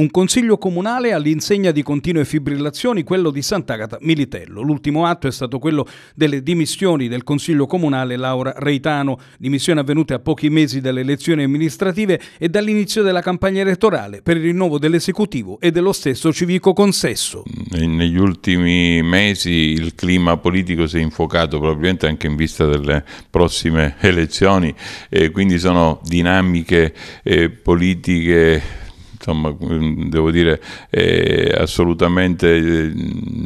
Un consiglio comunale all'insegna di continue fibrillazioni, quello di Sant'Agata Militello. L'ultimo atto è stato quello delle dimissioni del consiglio comunale Laura Reitano, dimissioni avvenute a pochi mesi dalle elezioni amministrative e dall'inizio della campagna elettorale per il rinnovo dell'esecutivo e dello stesso civico consesso. Mm, negli ultimi mesi il clima politico si è infuocato probabilmente anche in vista delle prossime elezioni, eh, quindi sono dinamiche eh, politiche insomma, mm, devo dire, eh, assolutamente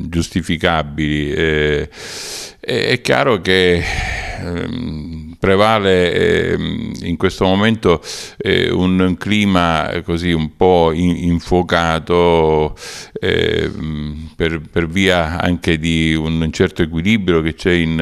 giustificabili. Eh, è chiaro che ehm, prevale eh, in questo momento eh, un clima eh, così un po' in, infuocato eh, per, per, via anche di un certo equilibrio che c'è in,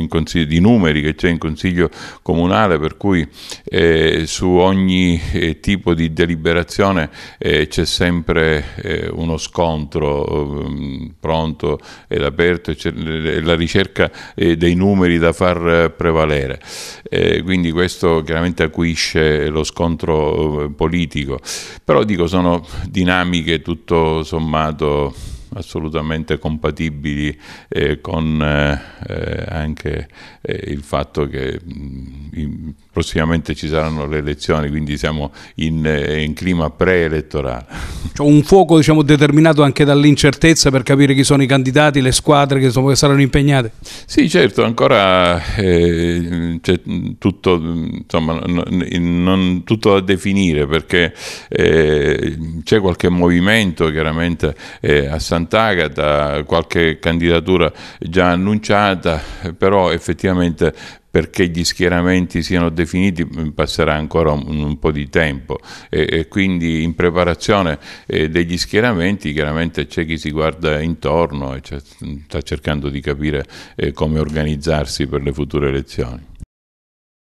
in consiglio, di numeri che c'è in consiglio comunale per cui eh, su ogni eh, tipo di deliberazione c'è sempre uno scontro ehm, pronto ed aperto e la ricerca dei numeri da far prevalere eh, quindi questo chiaramente acuisce lo scontro eh, politico, però dico sono dinamiche tutto sommato assolutamente compatibili eh, con eh, eh, anche eh, il fatto che mh, mm, prossimamente ci saranno le elezioni, quindi siamo in, eh, in clima preelettorale. C'è un fuoco diciamo, determinato anche dall'incertezza per capire chi sono i candidati, le squadre che, sono, che saranno impegnate? Sì, certo, ancora eh, c'è tutto, insomma, non, non, tutto da definire perché eh, c'è qualche movimento chiaramente eh, a Sant'Agata, qualche candidatura già annunciata giornata, però effettivamente perché gli schieramenti siano definiti mm, passerà ancora un, un po' di tempo e, e quindi in preparazione eh, degli schieramenti chiaramente c'è chi si guarda intorno e sta cercando di capire eh, come organizzarsi per le future elezioni.